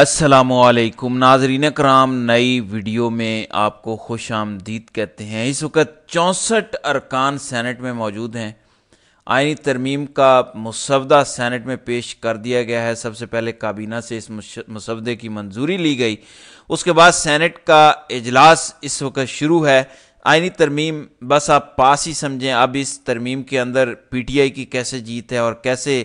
असलकुम नाजरीन कराम नई वीडियो में आपको खुश आमदीद कहते हैं इस वक्त चौंसठ अरकान सैनट में मौजूद हैं आइनी तरमीम का मुसवदा सैनट में पेश कर दिया गया है सबसे पहले काबीना से इस मुसवदे की मंजूरी ली गई उसके बाद सैनट का अजलास इस वक्त शुरू है आइनी तरमीम बस आप पास ही समझें अब इस तरमीम के अंदर पी टी आई की कैसे जीत है और कैसे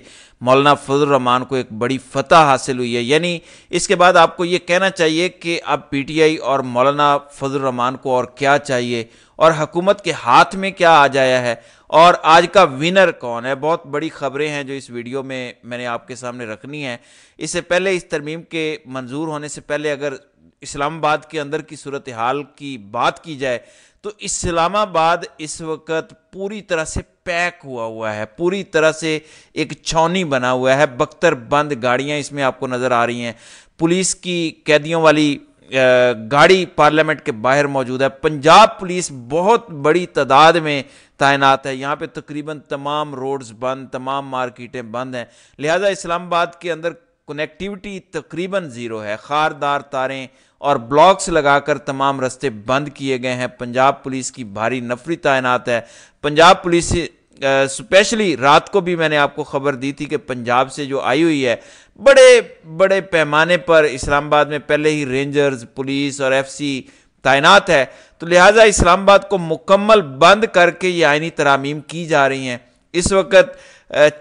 मौलाना फजलरहमान को एक बड़ी फतह हासिल हुई है यानी इसके बाद आपको ये कहना चाहिए कि अब पी टी आई और मौलाना फजलरहमान को और क्या चाहिए और हकूमत के हाथ में क्या आ जाया है और आज का विनर कौन है बहुत बड़ी खबरें हैं जो इस वीडियो में मैंने आपके सामने रखनी है इससे पहले इस तरमीम के मंजूर होने से पहले अगर इस्लामाबाद के अंदर की सूरत हाल की बात की जाए तो इस्लामाबाद इस वक्त पूरी तरह से पैक हुआ हुआ है पूरी तरह से एक छौनी बना हुआ है बख्तर बंद गाड़ियाँ इसमें आपको नज़र आ रही हैं पुलिस की कैदियों वाली गाड़ी पार्लियामेंट के बाहर मौजूद है पंजाब पुलिस बहुत बड़ी तादाद में तैनात है यहाँ पे तकरीबन तमाम रोड्स बंद तमाम मार्केटें बंद हैं लिहाजा इस्लामाबाद के अंदर कनेक्टिविटी तकरीबन ज़ीरो है खारदार तारें और ब्लॉक्स लगाकर तमाम रास्ते बंद किए गए हैं पंजाब पुलिस की भारी नफरी तैनात है पंजाब पुलिस स्पेशली रात को भी मैंने आपको खबर दी थी कि पंजाब से जो आई हुई है बड़े बड़े पैमाने पर इस्लामाबाद में पहले ही रेंजर्स पुलिस और एफसी तैनात है तो लिहाजा इस्लामाबाद को मुकम्मल बंद करके ये आइनी तरामीम की जा रही हैं इस वक्त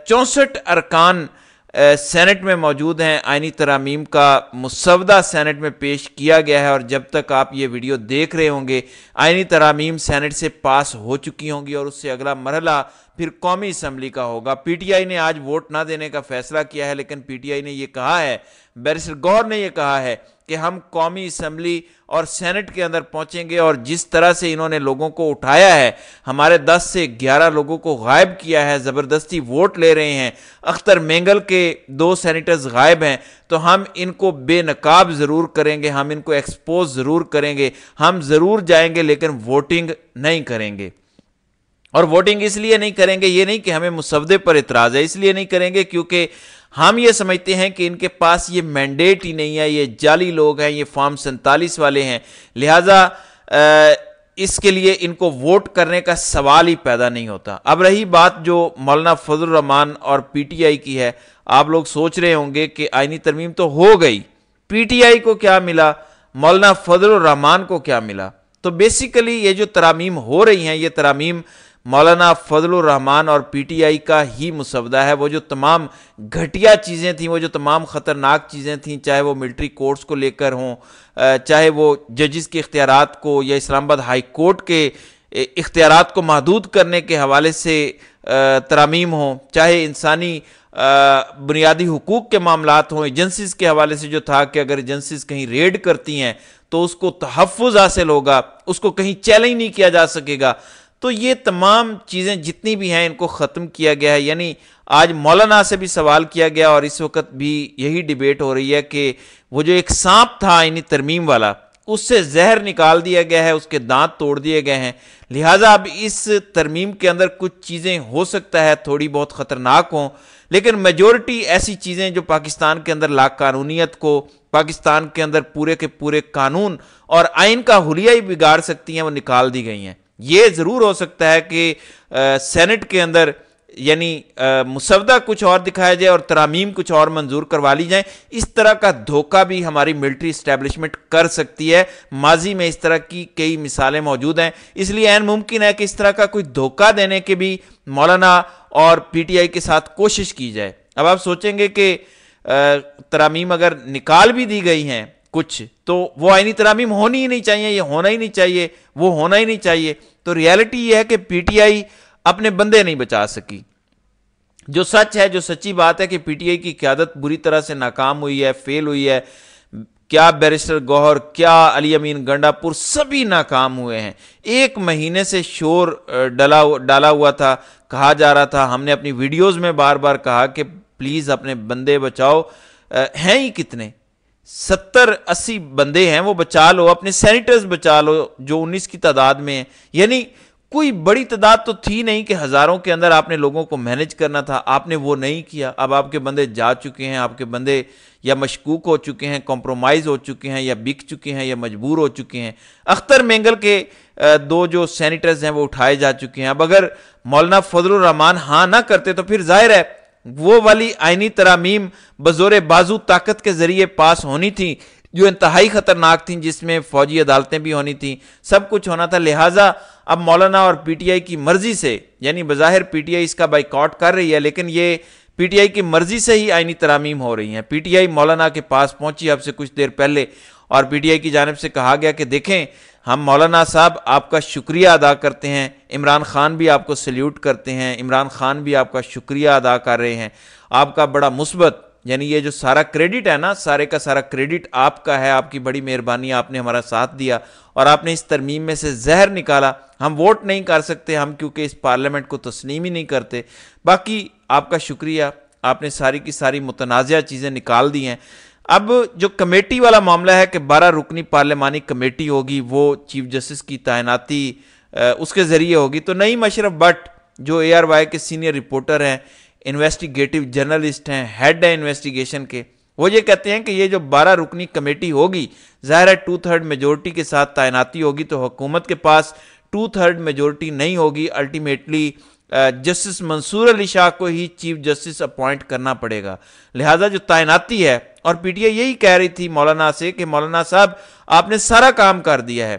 चौंसठ अरकान सेनेट में मौजूद हैं आइनी तरामीम का मुसवदा सेनेट में पेश किया गया है और जब तक आप ये वीडियो देख रहे होंगे आइनी तरामीम सेनेट से पास हो चुकी होंगी और उससे अगला मरहला फिर कौमी असम्बली का होगा पीटीआई ने आज वोट ना देने का फैसला किया है लेकिन पीटीआई ने यह कहा है बैरिस्टर गौर ने यह कहा है कि हम कौमी असम्बली और सेनेट के अंदर पहुंचेंगे और जिस तरह से इन्होंने लोगों को उठाया है हमारे 10 से 11 लोगों को गायब किया है ज़बरदस्ती वोट ले रहे हैं अख्तर मेंगल के दो सेनेटर्स गायब हैं तो हम इनको बेनकाब ज़रूर करेंगे हम इनको एक्सपोज ज़रूर करेंगे हम ज़रूर जाएंगे लेकिन वोटिंग नहीं करेंगे और वोटिंग इसलिए नहीं करेंगे ये नहीं कि हमें मुसवदे पर इतराज है इसलिए नहीं करेंगे क्योंकि हम ये समझते हैं कि इनके पास ये मैंडेट ही नहीं है ये जाली लोग हैं ये फॉर्म सैंतालीस वाले हैं लिहाजा इसके लिए इनको वोट करने का सवाल ही पैदा नहीं होता अब रही बात जो मौलाना फजल रहमान और पीटीआई की है आप लोग सोच रहे होंगे कि आइनी तरमीम तो हो गई पीटीआई को क्या मिला मौलाना फजल रहमान को क्या मिला तो बेसिकली ये जो तरामीम हो रही हैं ये तरामीम मौलाना फजल रहमान और पीटीआई का ही मुसवदा है वो जो तमाम घटिया चीज़ें थी वो जो तमाम ख़तरनाक चीज़ें थी चाहे वो मिलिट्री कोर्ट्स को लेकर हों चाहे वो जजिस के इख्तियार को या इस्लामाबाद हाई कोर्ट के इख्तियार को महदूद करने के हवाले से तरामीम हों चाहे इंसानी बुनियादी हकूक़ के मामला हों एजेंसीज़ के हवाले से जो था कि अगर एजेंसीज़ कहीं रेड करती हैं तो उसको तहफ़ हासिल होगा उसको कहीं चैलेंज नहीं किया जा सकेगा तो ये तमाम चीज़ें जितनी भी हैं इनको ख़त्म किया गया है यानी आज मौलाना से भी सवाल किया गया और इस वक्त भी यही डिबेट हो रही है कि वो जो एक सांप था इन तरमीम वाला उससे जहर निकाल दिया गया है उसके दांत तोड़ दिए गए हैं लिहाजा अब इस तरमीम के अंदर कुछ चीज़ें हो सकता है थोड़ी बहुत ख़तरनाक हों लेकिन मेजोरिटी ऐसी चीज़ें जो पाकिस्तान के अंदर ला कानूनीत को पाकिस्तान के अंदर पूरे के पूरे कानून और आइन का हुलिया ही बिगाड़ सकती हैं वो निकाल दी गई हैं ये ज़रूर हो सकता है कि सेनेट के अंदर यानी मुसवदा कुछ और दिखाया जाए और तरामीम कुछ और मंजूर करवा ली जाए इस तरह का धोखा भी हमारी मिलिट्री इस्टेब्लिशमेंट कर सकती है माजी में इस तरह की कई मिसालें मौजूद हैं इसलिए एन मुमकिन है कि इस तरह का कोई धोखा देने के भी मौलाना और पीटीआई के साथ कोशिश की जाए अब आप सोचेंगे कि तरामीम अगर निकाल भी दी गई हैं कुछ तो वो आइनी तरामीम होनी ही नहीं चाहिए ये होना ही नहीं चाहिए वो होना ही नहीं चाहिए तो रियलिटी ये है कि पीटीआई अपने बंदे नहीं बचा सकी जो सच है जो सच्ची बात है कि पीटीआई की क्यादत बुरी तरह से नाकाम हुई है फेल हुई है क्या बैरिस्टर गौहर क्या अली अमीन गंडापुर सभी नाकाम हुए हैं एक महीने से शोर डला डाला हुआ था कहा जा रहा था हमने अपनी वीडियोज में बार बार कहा कि प्लीज़ अपने बंदे बचाओ हैं ही कितने सत्तर अस्सी बंदे हैं वो बचा लो अपने सैनिटर्स बचा लो जो उन्नीस की तादाद में है यानी कोई बड़ी तादाद तो थी नहीं कि हज़ारों के अंदर आपने लोगों को मैनेज करना था आपने वो नहीं किया अब आपके बंदे जा चुके हैं आपके बंदे या मशकूक हो चुके हैं कॉम्प्रोमाइज़ हो चुके हैं या बिक चुके हैं या मजबूर हो चुके हैं अख्तर मेंगल के दो जो सैनिटर्स हैं वो उठाए जा चुके हैं अब अगर मौलाना फजल रहमान हाँ ना करते तो फिर जाहिर है वो वाली आइनी तरामीम बजोर बाजू ताकत के जरिए पास होनी थी जो इंतहाई ख़तरनाक थी जिसमें फ़ौजी अदालतें भी होनी थी सब कुछ होना था लिहाजा अब मौलाना और पीटीआई की मर्ज़ी से यानी बज़ाहिर पीटीआई इसका बाइकआउट कर रही है लेकिन ये पीटीआई की मर्ज़ी से ही आइनी तरामीम हो रही हैं पीटीआई मौलाना के पास पहुंची अब से कुछ देर पहले और पीटीआई की जानब से कहा गया कि देखें हम मौलाना साहब आपका शुक्रिया अदा करते हैं इमरान खान भी आपको सल्यूट करते हैं इमरान खान भी आपका शुक्रिया अदा कर रहे हैं आपका बड़ा मुस्बत यानी ये जो सारा क्रेडिट है ना सारे का सारा क्रेडिट आपका है आपकी बड़ी मेहरबानी आपने हमारा साथ दिया और आपने इस तरमीम में से जहर निकाला हम वोट नहीं कर सकते हम क्योंकि इस पार्लियामेंट को तस्लीम ही नहीं करते बाकी आपका शुक्रिया आपने सारी की सारी मुतनाज़ चीज़ें निकाल दी हैं अब जो कमेटी वाला मामला है कि बारह रुकनी पार्लियामानी कमेटी होगी वो चीफ जस्टिस की तैनाती उसके ज़रिए होगी तो नई मशरफ भट्ट जो ए आर वाई के सीनियर रिपोर्टर हैं इन्वेस्टिगेटिव जर्नलिस्ट हैं हेड हैं इन्वेस्टिगेशन के वो ये कहते हैं कि ये जो बारह रुकनी कमेटी होगी ज़ाहिर है टू थर्ड मेजोरिटी के साथ तैनाती होगी तो हुकूमत के पास टू थर्ड मेजोरिटी नहीं होगी अल्टीमेटली जस्टिस मंसूर अली शाह को ही चीफ जस्टिस अपॉइंट करना पड़ेगा लिहाजा जो तैनाती है और पीटीआई यही कह रही थी मौलाना से कि मौलाना साहब आपने सारा काम कर दिया है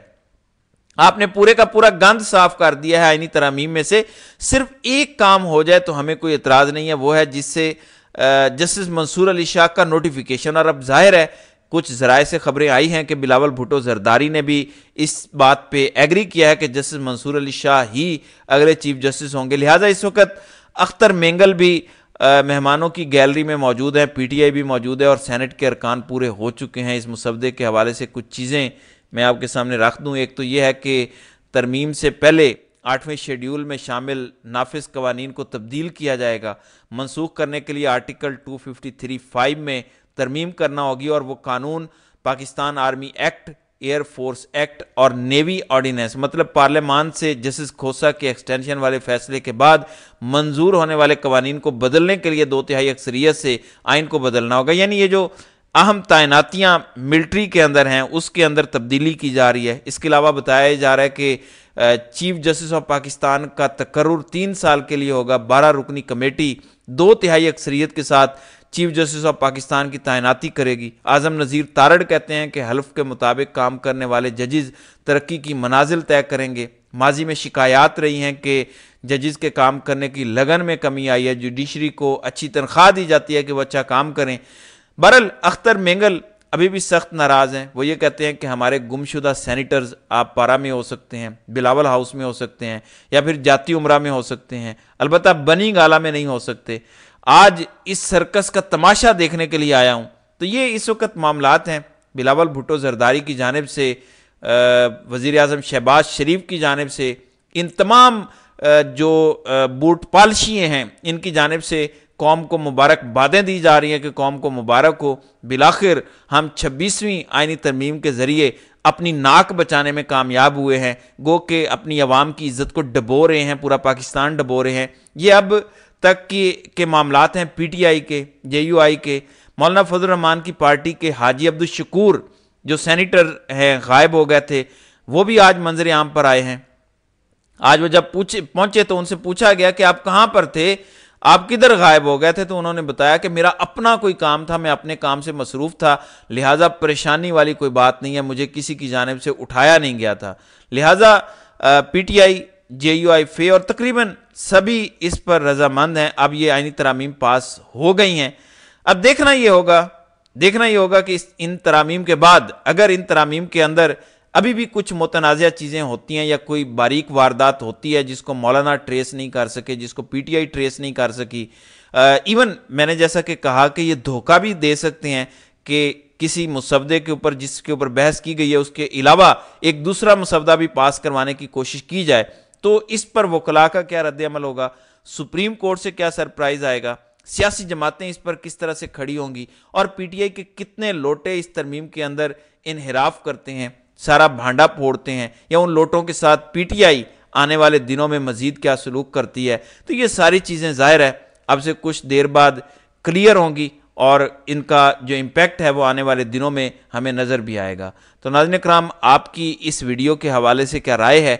आपने पूरे का पूरा गंद साफ कर दिया है आईनी तरामीम में से सिर्फ एक काम हो जाए तो हमें कोई एतराज़ नहीं है वो है जिससे जस्टिस मंसूर अली शाह का नोटिफिकेशन और अब जाहिर है कुछ जराए से खबरें आई हैं कि बिलावल भुटो जरदारी ने भी इस बात पे एग्री किया है कि जस्टिस मंसूर अली शाह ही अगले चीफ जस्टिस होंगे लिहाजा इस वक्त अख्तर मेंगल भी मेहमानों की गैलरी में मौजूद हैं पीटीआई भी मौजूद है और सेनेट के अरकान पूरे हो चुके हैं इस मुसदे के हवाले से कुछ चीज़ें मैं आपके सामने रख दूँ एक तो ये है कि तरमीम से पहले आठवें शेड्यूल में शामिल नाफिस कवानीन को तब्दील किया जाएगा मनसूख करने के लिए article two fifty three five में तरमीम करना होगी और वो कानून Pakistan army act air force act और नेवी ऑर्डिनेंस मतलब पार्लियामान से जस्टिस खोसा के एक्सटेंशन वाले फैसले के बाद मंजूर होने वाले कवानीन को बदलने के लिए दो तिहाई अक्सरियत से आइन को बदलना होगा यानी ये जो अहम तैनातियाँ मिल्ट्री के अंदर हैं उसके अंदर तब्दीली की जा रही है इसके अलावा बताया जा रहा है कि चीफ जस्टिस ऑफ पाकिस्तान का तकर्र तीन साल के लिए होगा बारह रुकनी कमेटी दो तिहाई अक्सरियत के साथ चीफ जस्टिस ऑफ पाकिस्तान की तैनाती करेगी आजम नज़ीर तारड़ कहते हैं कि हल्फ के मुताबिक काम करने वाले जजेज तरक्की की मनाजिल तय करेंगे माजी में शिकायत रही हैं कि जजेज के काम करने की लगन में कमी आई है जुडिशरी को अच्छी तनख्वाह दी जाती है कि वह अच्छा काम करें बरल अख्तर मेंगल अभी भी सख्त नाराज़ हैं वो ये कहते हैं कि हमारे गुमशुदा सैनिटर्स आप पारा में हो सकते हैं बिलावल हाउस में हो सकते हैं या फिर जाती उमरा में हो सकते हैं अलबत् बनी गाला में नहीं हो सकते आज इस सर्कस का तमाशा देखने के लिए आया हूँ तो ये इस वक्त मामलात हैं बिलावल भुटो जरदारी की जानब से वज़ी अजम शहबाज शरीफ की जानब से इन तमाम जो बूट पालशियाँ हैं इनकी जानब से कौम को मुबारकबादें दी जा रही हैं कि कौम को मुबारक हो बिलाखिर हम छब्बीसवीं आइनी तरमीम के ज़रिए अपनी नाक बचाने में कामयाब हुए हैं गो के अपनी आवाम की इज़्ज़त को डबो रहे हैं पूरा पाकिस्तान डबो रहे हैं ये अब तक की के मामला हैं पीटीआई के आई के मौलाना रहमान की पार्टी के हाजी अब्दुल शकूर जो सैनिटर हैं गायब हो गए थे वो भी आज मंजर आम पर आए हैं आज वो जब पूछे पहुंचे तो उनसे पूछा गया कि आप कहाँ पर थे आप किधर गायब हो गए थे तो उन्होंने बताया कि मेरा अपना कोई काम था मैं अपने काम से मसरूफ़ था लिहाजा परेशानी वाली कोई बात नहीं है मुझे किसी की जानब से उठाया नहीं गया था लिहाजा पी यू आई फे और तकरीबन सभी इस पर रजामंद हैं अब ये आइनी तरामीम पास हो गई हैं अब देखना ये होगा देखना ये होगा कि इन तरामीम के बाद अगर इन तरामीम के अंदर अभी भी कुछ मुतनाज़ चीज़ें होती हैं या कोई बारीक वारदात होती है जिसको मौलाना ट्रेस नहीं कर सके जिसको पीटीआई ट्रेस नहीं कर सकी इवन मैंने जैसा कि कहा कि ये धोखा भी दे सकते हैं कि किसी मुसवदे के ऊपर जिसके ऊपर बहस की गई है उसके अलावा एक दूसरा मुसवदा भी पास करवाने की कोशिश की जाए तो इस पर वकला का क्या रद्दमल होगा सुप्रीम कोर्ट से क्या सरप्राइज आएगा सियासी जमातें इस पर किस तरह से खड़ी होंगी और पीटीआई के कितने लोटे इस तरमीम के अंदर इनहराफ करते हैं सारा भांडा फोड़ते हैं या उन लोटों के साथ पीटीआई आने वाले दिनों में मजीद क्या सलूक करती है तो ये सारी चीज़ें ज़ाहिर है अब से कुछ देर बाद क्लियर होंगी और इनका जो इम्पैक्ट है वो आने वाले दिनों में हमें नज़र भी आएगा तो नाजन कराम आपकी इस वीडियो के हवाले से क्या राय है